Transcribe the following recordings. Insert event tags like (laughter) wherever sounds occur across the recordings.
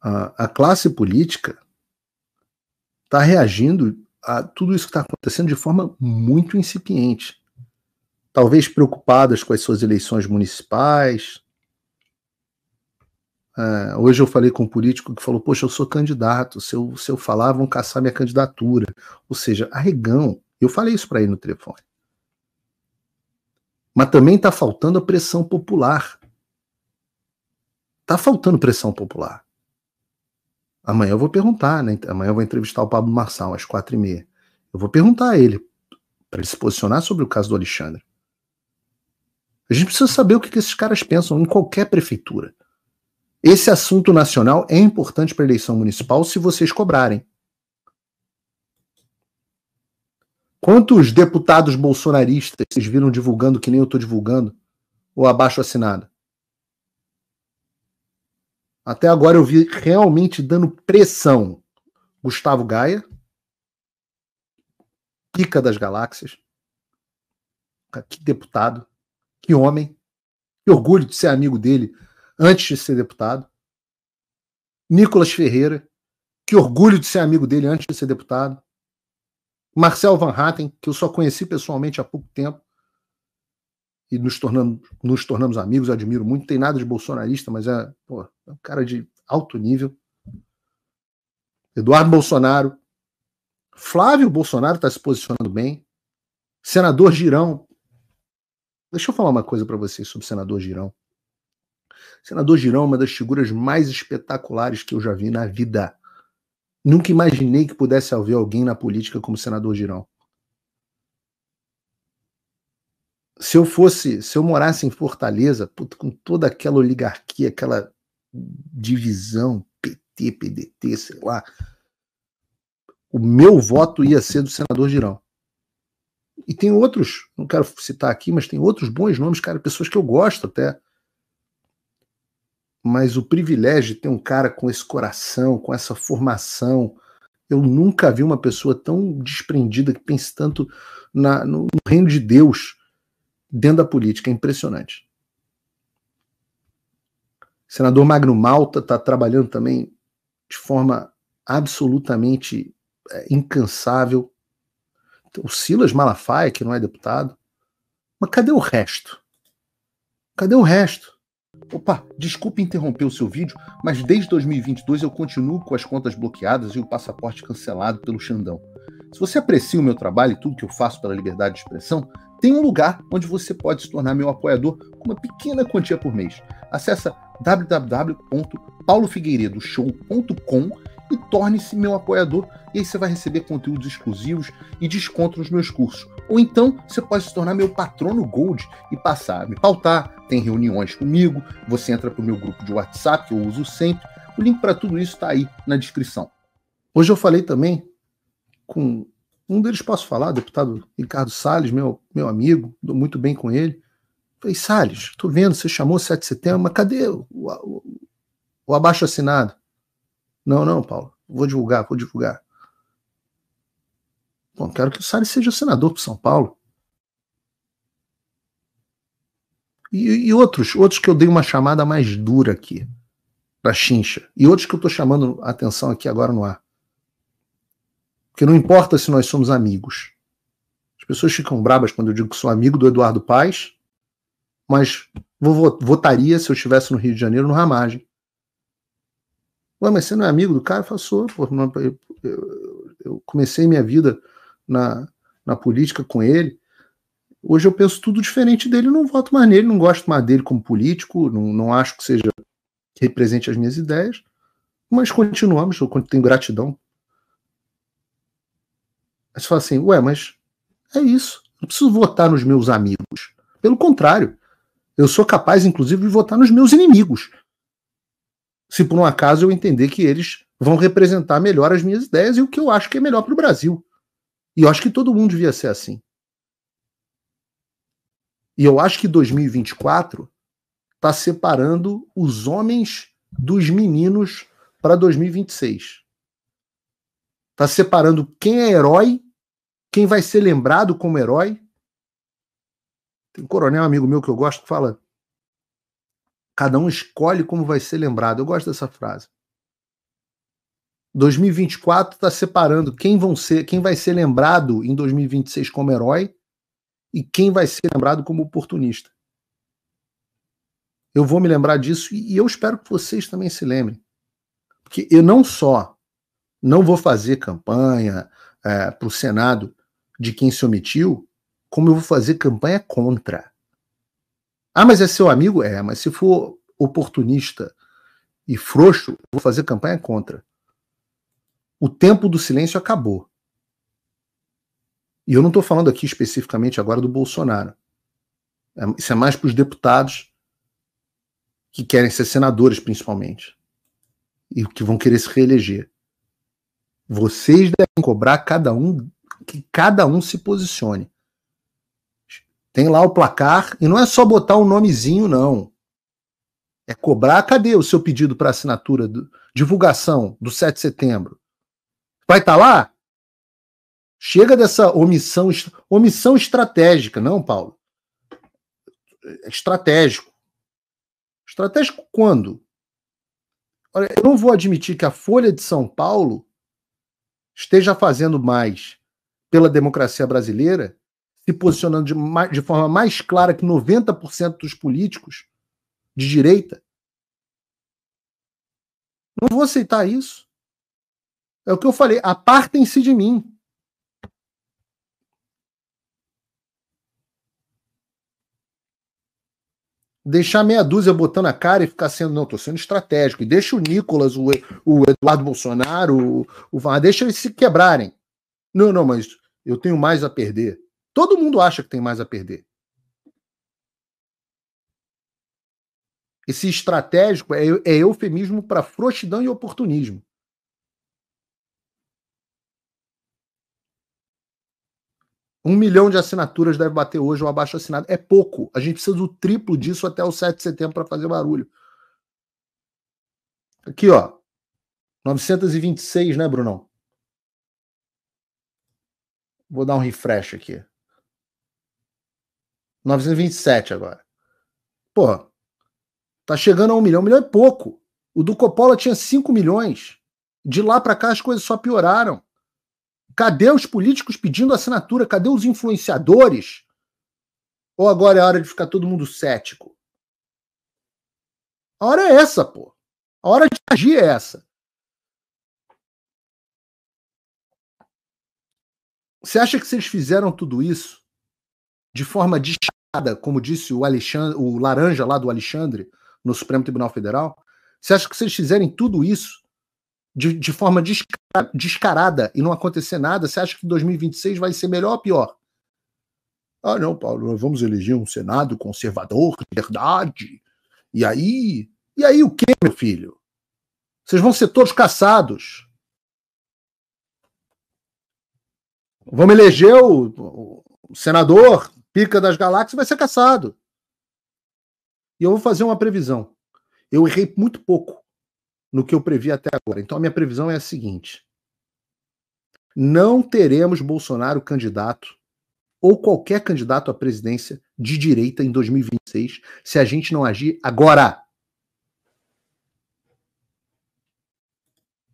a, a classe política está reagindo a tudo isso que está acontecendo de forma muito incipiente. Talvez preocupadas com as suas eleições municipais. É, hoje eu falei com um político que falou: Poxa, eu sou candidato. Se eu, se eu falar, vão caçar minha candidatura. Ou seja, arregão. Eu falei isso para ele no telefone. Mas também está faltando a pressão popular. Está faltando pressão popular. Amanhã eu vou perguntar, né? Amanhã eu vou entrevistar o Pablo Marçal às quatro e meia. Eu vou perguntar a ele para ele se posicionar sobre o caso do Alexandre. A gente precisa saber o que, esses caras pensam em qualquer prefeitura. Esse assunto nacional é importante para a eleição municipal se vocês cobrarem. Quantos deputados bolsonaristas vocês viram divulgando que nem eu estou divulgando? Ou abaixo assinado? Até agora eu vi realmente dando pressão Gustavo Gaia, pica das galáxias. Que deputado, que homem, que orgulho de ser amigo dele antes de ser deputado. Nicolas Ferreira, que orgulho de ser amigo dele antes de ser deputado. Marcel Van Hatten, que eu só conheci pessoalmente há pouco tempo e nos tornamos, nos tornamos amigos, admiro muito. Tem nada de bolsonarista, mas é, pô, é um cara de alto nível. Eduardo Bolsonaro. Flávio Bolsonaro está se posicionando bem. Senador Girão. Deixa eu falar uma coisa para vocês sobre o senador Girão. senador Girão é uma das figuras mais espetaculares que eu já vi na vida. Nunca imaginei que pudesse haver alguém na política como senador Girão. se eu fosse, se eu morasse em Fortaleza, puto, com toda aquela oligarquia, aquela divisão, PT, PDT, sei lá, o meu voto ia ser do senador Girão. E tem outros, não quero citar aqui, mas tem outros bons nomes, cara, pessoas que eu gosto até. Mas o privilégio de ter um cara com esse coração, com essa formação, eu nunca vi uma pessoa tão desprendida que pense tanto na, no, no reino de Deus dentro da política. É impressionante. O senador Magno Malta está trabalhando também de forma absolutamente é, incansável. O Silas Malafaia, que não é deputado. Mas cadê o resto? Cadê o resto? Opa, desculpe interromper o seu vídeo, mas desde 2022 eu continuo com as contas bloqueadas e o passaporte cancelado pelo Xandão. Se você aprecia o meu trabalho e tudo que eu faço pela liberdade de expressão, tem um lugar onde você pode se tornar meu apoiador com uma pequena quantia por mês. Acesse www.paulofigueiredoshow.com e torne-se meu apoiador e aí você vai receber conteúdos exclusivos e desconto nos meus cursos. Ou então você pode se tornar meu patrono Gold e passar a me pautar, tem reuniões comigo, você entra para o meu grupo de WhatsApp que eu uso sempre. O link para tudo isso está aí na descrição. Hoje eu falei também com um deles posso falar, deputado Ricardo Salles, meu, meu amigo, dou muito bem com ele. Falei, Salles, tô vendo, você chamou 7 de setembro, mas cadê o, o, o abaixo assinado? Não, não, Paulo, vou divulgar, vou divulgar. Bom, quero que o Salles seja senador para São Paulo. E, e, outros, outros que eu dei uma chamada mais dura aqui, para Chincha. E outros que eu estou chamando a atenção aqui agora no ar. Porque não importa se nós somos amigos. As pessoas ficam brabas quando eu digo que sou amigo do Eduardo Paes, mas vou, votaria se eu estivesse no Rio de Janeiro no Ramagem. Ué, mas você não é amigo do cara? Eu falo, sou. Pô, não, eu, eu, comecei minha vida na, na política com ele. Hoje eu penso tudo diferente dele, não voto mais nele, não gosto mais dele como político, não, não acho que seja que represente as minhas ideias, mas continuamos, eu tenho gratidão Aí você fala assim, ué, mas é isso. Não preciso votar nos meus amigos. Pelo contrário, eu sou capaz, inclusive, de votar nos meus inimigos. Se por um acaso eu entender que eles vão representar melhor as minhas ideias e o que eu acho que é melhor para o Brasil. E eu acho que todo mundo devia ser assim. E eu acho que 2024 está separando os homens dos meninos para 2026. Está separando quem é herói quem vai ser lembrado como herói? Tem um coronel amigo meu que eu gosto que fala: cada um escolhe como vai ser lembrado. Eu gosto dessa frase. 2024 está separando quem vão ser, quem vai ser lembrado em 2026 como herói e quem vai ser lembrado como oportunista. Eu vou me lembrar disso e eu espero que vocês também se lembrem. Porque eu não só não vou fazer campanha é, eh, para o Senado de quem se omitiu, como eu vou fazer campanha contra. Ah, mas é seu amigo? É, mas se for oportunista e frouxo, vou fazer campanha contra. O tempo do silêncio acabou. E eu não estou falando aqui especificamente agora do Bolsonaro. É, isso é mais para os deputados que querem ser senadores, principalmente, e que vão querer se reeleger. Vocês devem cobrar cada um que cada um se posicione. Tem lá o placar, e não é só botar um nomezinho, não. É cobrar, cadê o seu pedido para assinatura, do, divulgação do 7 de setembro? Vai estar tá lá? Chega dessa omissão, omissão estratégica, não, Paulo? É estratégico. Estratégico quando? Olha, eu não vou admitir que a Folha de São Paulo esteja fazendo mais pela democracia brasileira, se posicionando de, de forma mais clara que 90% dos políticos de direita. Não vou aceitar isso. É o que eu falei, apartem-se de mim. deixar meia dúzia botando a cara e ficar sendo, não, tô sendo estratégico. E deixa o Nicolas, o, o Eduardo Bolsonaro, o, o deixa eles se quebrarem. Não, não, mas eu tenho mais a perder. Todo mundo acha que tem mais a perder. Esse estratégico é, é eufemismo para frouxidão e oportunismo. Um milhão de assinaturas deve bater hoje o abaixo assinado. É pouco. A gente precisa do triplo disso até o 7 de setembro para fazer barulho. Aqui, ó. 926, né, Brunão? Vou dar um refresh aqui. 927 agora. Porra, tá chegando a um milhão. Um milhão é pouco. O do Coppola tinha 5 milhões. De lá para cá as coisas só pioraram. Cadê os políticos pedindo assinatura? Cadê os influenciadores? Ou agora é a hora de ficar todo mundo cético? A hora é essa, pô. A hora de agir é essa. Você acha que se eles fizeram tudo isso de forma descarada, como disse o, Alexandre, o Laranja lá do Alexandre, no Supremo Tribunal Federal? Você acha que se eles fizerem tudo isso de, de forma descarada, descarada e não acontecer nada, você acha que 2026 vai ser melhor ou pior? Ah, não, Paulo, nós vamos eleger um Senado conservador, verdade. E aí? E aí o que, meu filho? Vocês vão ser todos caçados. Vamos eleger o, o, senador, pica das galáxias, vai ser caçado. E eu vou fazer uma previsão. Eu errei muito pouco no que eu previ até agora. Então a minha previsão é a seguinte: não teremos Bolsonaro candidato ou qualquer candidato à presidência de direita em 2026 se a gente não agir agora.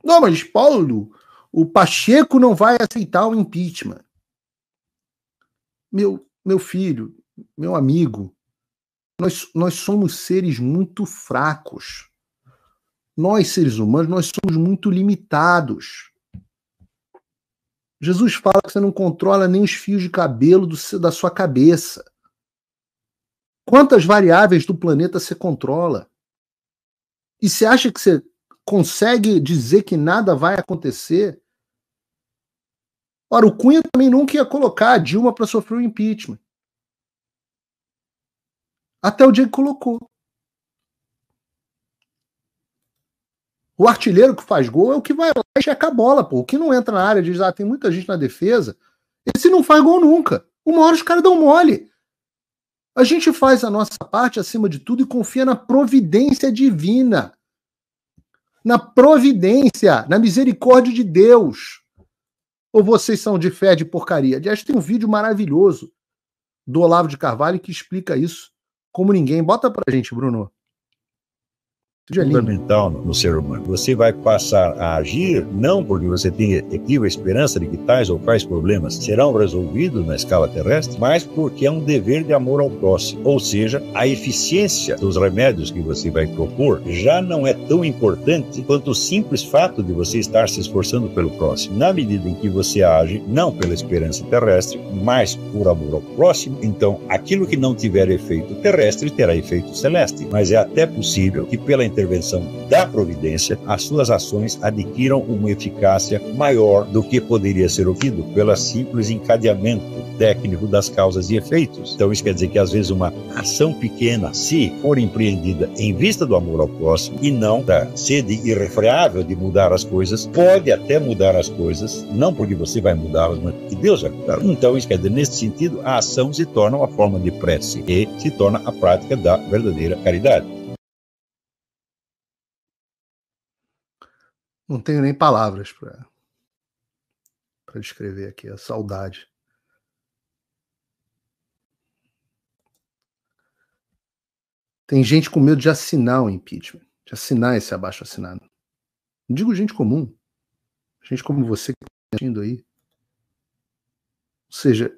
Não, mas Paulo, o Pacheco não vai aceitar o impeachment. Meu, meu filho, meu amigo, nós, nós somos seres muito fracos. Nós, seres humanos, nós somos muito limitados. Jesus fala que você não controla nem os fios de cabelo do, da sua cabeça. Quantas variáveis do planeta você controla? E você acha que você consegue dizer que nada vai acontecer? Ora, o Cunha também nunca ia colocar a Dilma para sofrer o impeachment. Até o dia que colocou. O artilheiro que faz gol é o que vai lá e checa a bola, pô. O que não entra na área diz, ah, tem muita gente na defesa. Esse não faz gol nunca. Uma hora os caras dão mole. A gente faz a nossa parte acima de tudo e confia na providência divina. Na providência, na misericórdia de Deus. Ou vocês são de fé de porcaria? Aliás, tem um vídeo maravilhoso do Olavo de Carvalho que explica isso como ninguém. Bota pra gente, Bruno. É fundamental no ser humano. Você vai passar a agir não porque você tem equiva esperança de que tais ou quais problemas serão resolvidos na escala terrestre, mas porque é um dever de amor ao próximo. Ou seja, a eficiência dos remédios que você vai propor já não é tão importante quanto o simples fato de você estar se esforçando pelo próximo. Na medida em que você age não pela esperança terrestre, mas por amor ao próximo, então aquilo que não tiver efeito terrestre terá efeito celeste. Mas é até possível que pela intervenção da providência, as suas ações adquiram uma eficácia maior do que poderia ser obtido pelo simples encadeamento técnico das causas e efeitos. Então, isso quer dizer que às vezes uma ação pequena, se for empreendida em vista do amor ao próximo e não da sede irrefreável de mudar as coisas, pode até mudar as coisas, não porque você vai mudá-las, mas porque Deus vai mudar. Então, isso quer dizer, nesse sentido, a ação se torna uma forma de prece e se torna a prática da verdadeira caridade. não tenho nem palavras para descrever aqui a saudade. Tem gente com medo de assinar o impeachment, de assinar esse abaixo assinado. Não digo gente comum, gente como você que está assistindo aí. Ou seja,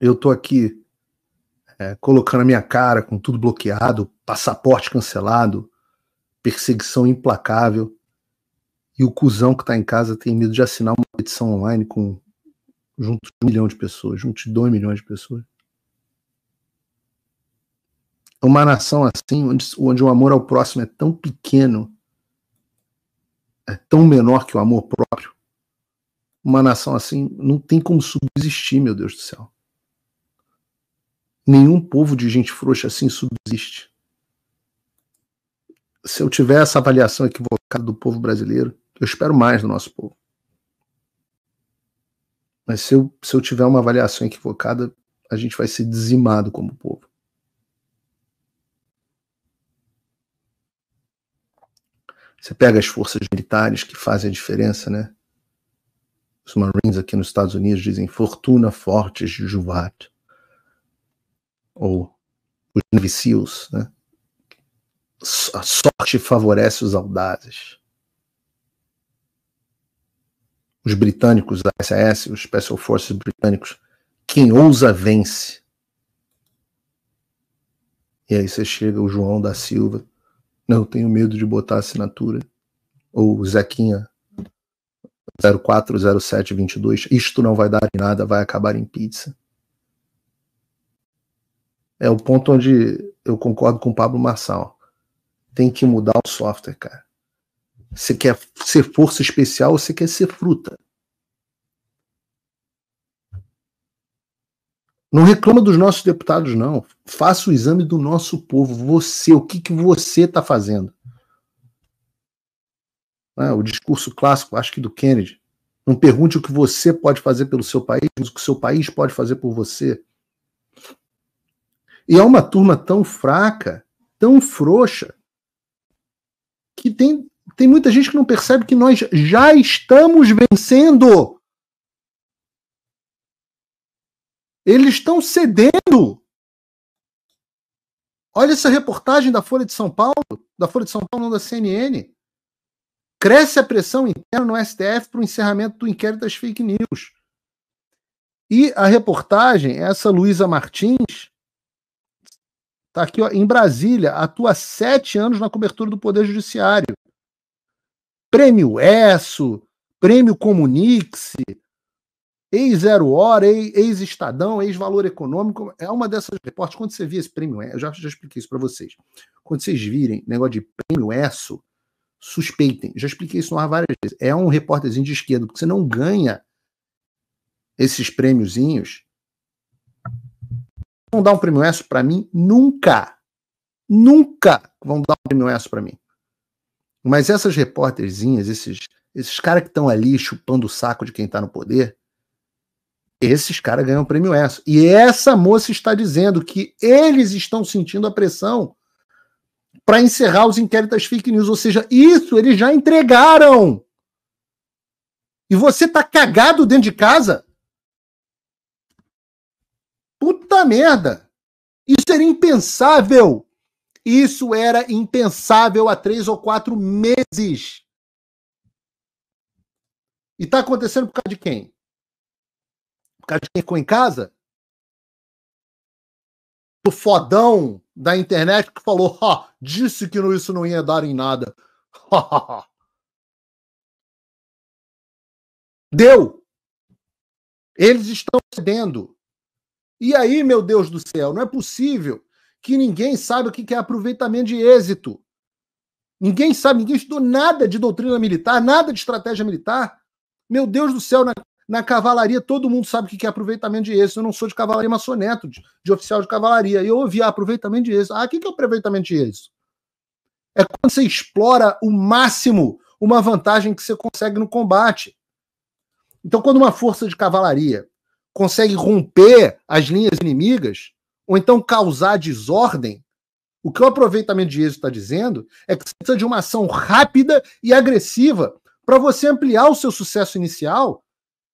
eu estou aqui é, colocando a minha cara com tudo bloqueado, passaporte cancelado, perseguição implacável. E o cuzão que está em casa tem medo de assinar uma petição online com junto de um milhão de pessoas, junto de dois milhões de pessoas. É uma nação assim, onde, onde o amor ao próximo é tão pequeno, é tão menor que o amor próprio, uma nação assim não tem como subsistir, meu Deus do céu. Nenhum povo de gente frouxa assim subsiste se eu tiver essa avaliação equivocada do povo brasileiro, eu espero mais do nosso povo. Mas se eu, se eu tiver uma avaliação equivocada, a gente vai ser dizimado como povo. Você pega as forças militares que fazem a diferença, né? Os Marines aqui nos Estados Unidos dizem Fortuna Fortes de Juvat. Ou os Navy Seals, né? a sorte favorece os audazes. Os britânicos da SS, os Special Forces britânicos, quem ousa vence. E aí você chega o João da Silva, não tenho medo de botar assinatura, ou o Zequinha 040722, isto não vai dar em nada, vai acabar em pizza. É o ponto onde eu concordo com o Pablo Marçal tem que mudar o software, cara. Você quer ser força especial ou você quer ser fruta? Não reclama dos nossos deputados, não. Faça o exame do nosso povo. Você, o que, que você está fazendo? É, o discurso clássico, acho que do Kennedy. Não pergunte o que você pode fazer pelo seu país, mas o que o seu país pode fazer por você. E é uma turma tão fraca, tão frouxa, que tem, tem muita gente que não percebe que nós já estamos vencendo. Eles estão cedendo. Olha essa reportagem da Folha de São Paulo, da Folha de São Paulo, não da CNN. Cresce a pressão interna no STF para o encerramento do inquérito das fake news. E a reportagem, essa Luísa Martins, Está aqui, ó, em Brasília, atua sete anos na cobertura do Poder Judiciário. Prêmio ESSO, Prêmio Comunique-se, ex-Zero Hora, ex-Estadão, ex-Valor Econômico. É uma dessas reportes. Quando você via esse prêmio, é, eu já, já expliquei isso para vocês. Quando vocês virem negócio de prêmio ESSO, suspeitem. Já expliquei isso no ar várias vezes. É um repórterzinho de esquerda, porque você não ganha esses prêmiozinhos vão dar um prêmio ESSO para mim nunca. Nunca vão dar um prêmio ESSO para mim. Mas essas repórterzinhas, esses, esses caras que estão ali chupando o saco de quem está no poder, esses caras ganham prêmio ESSO. E essa moça está dizendo que eles estão sentindo a pressão para encerrar os inquéritos das fake news. Ou seja, isso eles já entregaram. E você tá cagado dentro de casa? Puta merda! Isso era impensável! Isso era impensável há três ou quatro meses. E tá acontecendo por causa de quem? Por causa de quem ficou em casa? O fodão da internet que falou, ó, disse que isso não ia dar em nada. (laughs) Deu! Eles estão cedendo. E aí, meu Deus do céu, não é possível que ninguém saiba o que é aproveitamento de êxito. Ninguém sabe, ninguém estudou nada de doutrina militar, nada de estratégia militar. Meu Deus do céu, na, na cavalaria todo mundo sabe o que é aproveitamento de êxito. Eu não sou de cavalaria maçoneto, de, de oficial de cavalaria. Eu ouvi ah, aproveitamento de êxito. Ah, o que é aproveitamento de êxito? É quando você explora o máximo uma vantagem que você consegue no combate. Então, quando uma força de cavalaria consegue romper as linhas inimigas, ou então causar desordem, o que o aproveitamento de êxito está dizendo é que você precisa de uma ação rápida e agressiva para você ampliar o seu sucesso inicial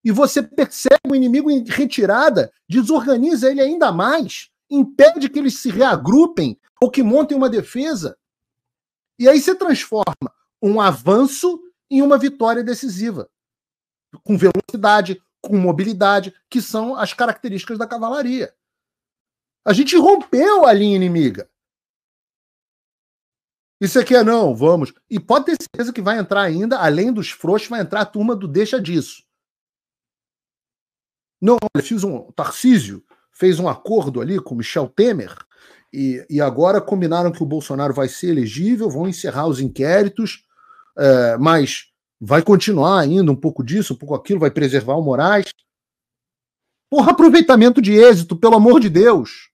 e você percebe o inimigo em retirada, desorganiza ele ainda mais, impede que eles se reagrupem ou que montem uma defesa. E aí você transforma um avanço em uma vitória decisiva, com velocidade, com mobilidade, que são as características da cavalaria. A gente rompeu a linha inimiga. Isso aqui é não, vamos. E pode ter certeza que vai entrar ainda, além dos frouxos, vai entrar a turma do deixa disso. Não, olha, fiz um. Tarcísio fez um acordo ali com Michel Temer e, e agora combinaram que o Bolsonaro vai ser elegível, vão encerrar os inquéritos, é, mas vai continuar ainda um pouco disso, um pouco aquilo, vai preservar o Moraes. Porra, aproveitamento de êxito, pelo amor de Deus.